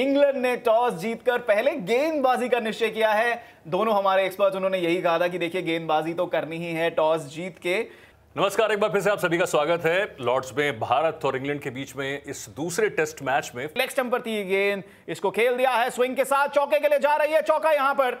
England ने toss जीतकर पहले गेंदबाजी का निश्चय किया है दोनों हमारे एक्सपर्ट उन्होंने यही कहा था कि देखिए गेंदबाजी तो करनी ही है टॉस जीत के नमस्कार एक बार फिर से आप सभी का स्वागत है लॉर्ड्स में भारत और इंग्लैंड के बीच में इस दूसरे टेस्ट मैच में फ्लेक्स टेम्पर थी गेंद इसको खेल दिया है स्विंग के साथ चौके के लिए जा रही है चौका यहां पर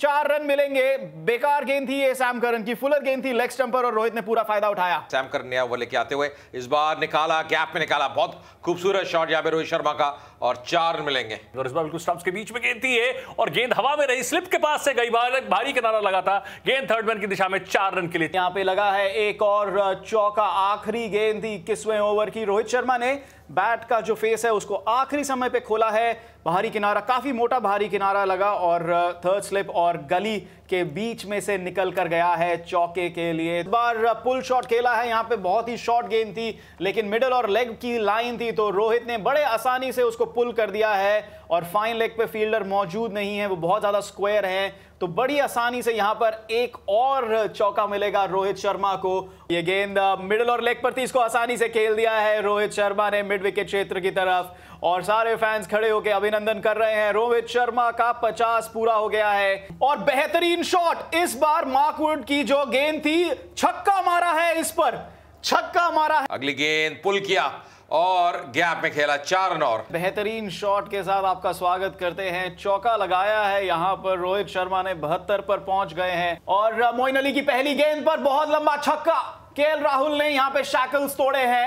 चार रन मिलेंगे बेकार गेंद थी ये सैम करन की फुलर गेंद थी लेग स्टंपर और रोहित ने पूरा फायदा उठाया सैम करन ने ओवर लेके आते हुए इस बार निकाला गैप में निकाला बहुत खूबसूरत शॉट यहाँ पे रोहित शर्मा का और चार रन मिलेंगे और इस बार बिल्कुल स्टंप्स के बीच में गेंद थी ये और गेंद हवा में रही स्लिप के पास से गई बार भारी किनारा लगा था गेंद थर्ड मैन की दिशा में चार रन के लिए यहाँ पे लगा है एक और चौका आखिरी गेंद थी इक्कीसवें ओवर की रोहित शर्मा ने बैट का जो फेस है उसको आखिरी समय पे खोला है बाहरी किनारा काफ़ी मोटा बाहरी किनारा लगा और थर्ड स्लिप और गली के बीच में से निकल कर गया है चौके के लिए इस बार पुल शॉट खेला है यहाँ पे बहुत ही शॉर्ट गेंद थी लेकिन मिडल और लेग की लाइन थी तो रोहित ने बड़े आसानी से उसको पुल कर दिया है और फाइन लेग पे फील्डर मौजूद नहीं है वो बहुत ज़्यादा स्क्वेयर है तो बड़ी आसानी से यहां पर एक और चौका मिलेगा रोहित शर्मा को ये गेंद मिडल और लेग पर थी इसको आसानी से खेल दिया है रोहित शर्मा ने मिड विकेट क्षेत्र की तरफ और सारे फैंस खड़े होकर अभिनंदन कर रहे हैं रोहित शर्मा का पचास पूरा हो गया है और बेहतरीन शॉट इस बार मार्कवुड की जो गेंद थी छक्का मारा है इस पर छक्का मारा है अगली गेंद पुल किया और गैप में खेला चार रन और बेहतरीन शॉट के साथ आपका स्वागत करते हैं चौका लगाया है यहाँ पर रोहित शर्मा ने बहत्तर पर पहुंच गए हैं और मोइन अली की पहली गेंद पर बहुत लंबा छक्का के राहुल ने यहाँ पे शैकल्स तोड़े हैं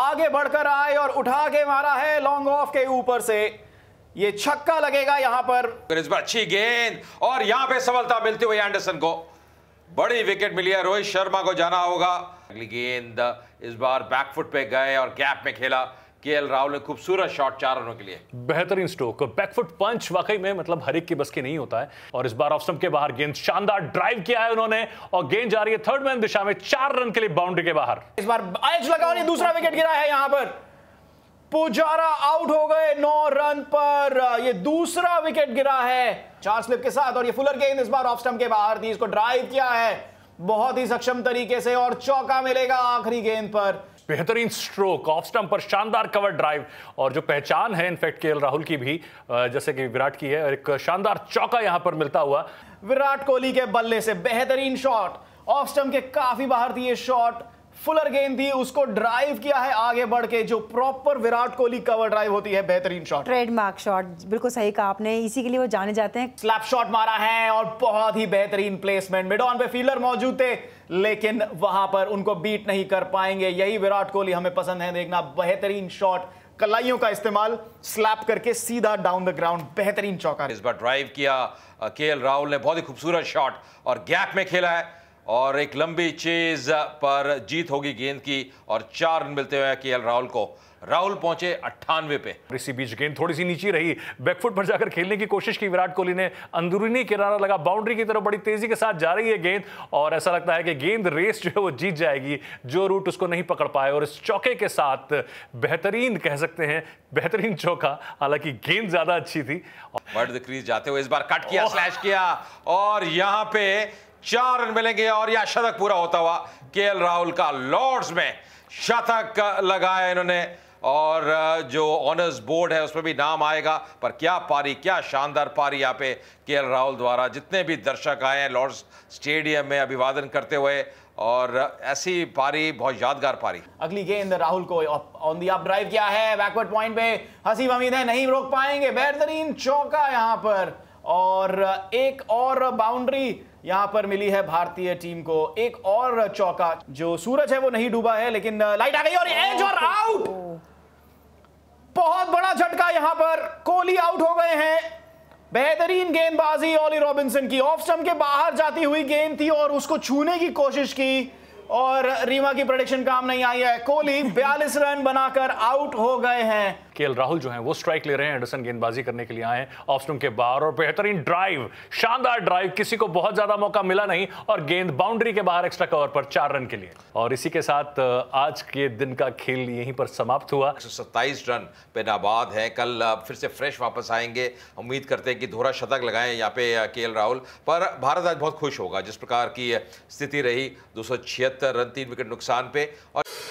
आगे बढ़कर आए और उठा के मारा है लॉन्ग ऑफ के ऊपर से ये छक्का लगेगा यहां पर इस बार अच्छी गेंद और यहां पे सफलता मिलती हुई एंडरसन को बड़ी विकेट मिली है रोहित शर्मा को जाना होगा अगली गेंद इस बार बैकफुट पे गए और गैप में खेला के राहुल ने खूबसूरत शॉट चार रनों के लिए बेहतरीन स्ट्रोक बैकफुट पंच वाकई में मतलब हर एक की बस की नहीं होता है और इस बार ऑफ के बाहर गेंद शानदार ड्राइव किया है उन्होंने और गेंद जा रही है थर्ड मैन दिशा में चार रन के लिए बाउंड्री के बाहर इस बार आयज लगा दूसरा विकेट गिरा है यहां पर पुजारा आउट हो गए नौ रन पर ये दूसरा विकेट गिरा है चार स्लिप के साथ और ये फुलर गेंद इस बार ऑफ के बाहर थी इसको ड्राइव किया है बहुत ही सक्षम तरीके से और चौका मिलेगा आखिरी गेंद पर बेहतरीन स्ट्रोक ऑफ स्टंप पर शानदार कवर ड्राइव और जो पहचान है इनफैक्ट के राहुल की भी जैसे कि विराट की है एक शानदार चौका यहां पर मिलता हुआ विराट कोहली के बल्ले से बेहतरीन शॉट ऑफ स्टंप के काफी बाहर थी ये शॉट फुलर गेंद थी उसको ड्राइव किया है आगे बढ़ के जो proper Virat Kohli cover drive होती है बेहतरीन शॉट ट्रेडमार्क शॉट बिल्कुल सही कहा आपने इसी के लिए वो जाने जाते हैं स्लैप शॉट मारा है और बहुत ही बेहतरीन प्लेसमेंट ऑन पे फील्डर मौजूद थे लेकिन वहां पर उनको बीट नहीं कर पाएंगे यही विराट कोहली हमें पसंद है देखना बेहतरीन शॉट कलाइयों का इस्तेमाल स्लैप करके सीधा डाउन द ग्राउंड बेहतरीन चौका इस बार ड्राइव किया के राहुल ने बहुत ही खूबसूरत शॉट और गैप में खेला है और एक लंबी चेज पर जीत होगी गेंद की और चार रन मिलते हुए के राहुल को राहुल पहुंचे अट्ठानवे पे इसी बीच गेंद थोड़ी सी नीचे रही बैकफुट पर जाकर खेलने की कोशिश की विराट कोहली ने अंदरूनी किनारा लगा बाउंड्री की तरफ बड़ी तेजी के साथ जा रही है गेंद और ऐसा लगता है कि गेंद रेस जो है वो जीत जाएगी जो रूट उसको नहीं पकड़ पाए और इस चौके के साथ बेहतरीन कह सकते हैं बेहतरीन चौका हालांकि गेंद ज्यादा अच्छी थी वर्ड क्रीज जाते हुए इस बार कट किया स्लैश किया और यहाँ पे चार रन मिलेंगे और यह शतक पूरा होता हुआ के राहुल का लॉर्ड्स में शतक लगाया इन्होंने और जो ऑनर्स बोर्ड है उसमें भी नाम आएगा पर क्या पारी क्या शानदार पारी यहाँ पे के राहुल द्वारा जितने भी दर्शक आए हैं लॉर्ड्स स्टेडियम में अभिवादन करते हुए और ऐसी पारी बहुत यादगार पारी अगली गेंद राहुल को ऑन दी अप ड्राइव किया है बैकवर्ड पॉइंट पे हसी हमीद है नहीं रोक पाएंगे बेहतरीन चौका यहाँ पर और एक और बाउंड्री यहां पर मिली है भारतीय टीम को एक और चौका जो सूरज है वो नहीं डूबा है लेकिन लाइट आ गई और एज और आउट बहुत बड़ा झटका यहां पर कोहली आउट हो गए हैं बेहतरीन गेंदबाजी ओली रॉबिन्सन की ऑफ स्टंप के बाहर जाती हुई गेंद थी और उसको छूने की कोशिश की और रीमा की प्रोडिक्शन काम नहीं आई है कोहली बयालीस रन बनाकर आउट हो गए हैं के राहुल जो हैं वो स्ट्राइक ले रहे हैं एंडरसन गेंदबाजी करने के लिए आए ऑफ स्टम्प के बाहर और बेहतरीन ड्राइव शानदार ड्राइव किसी को बहुत ज्यादा मौका मिला नहीं और गेंद बाउंड्री के बाहर एक्स्ट्रा कवर पर चार रन के लिए और इसी के साथ आज के दिन का खेल यहीं पर समाप्त हुआ सत्ताईस रन पे नाबाद है कल फिर से फ्रेश वापस आएंगे उम्मीद करते हैं कि धोरा शतक लगाए यहाँ पे के राहुल पर भारत आज बहुत खुश होगा जिस प्रकार की स्थिति रही दो तिहत्तर रन तीन विकेट नुकसान पे और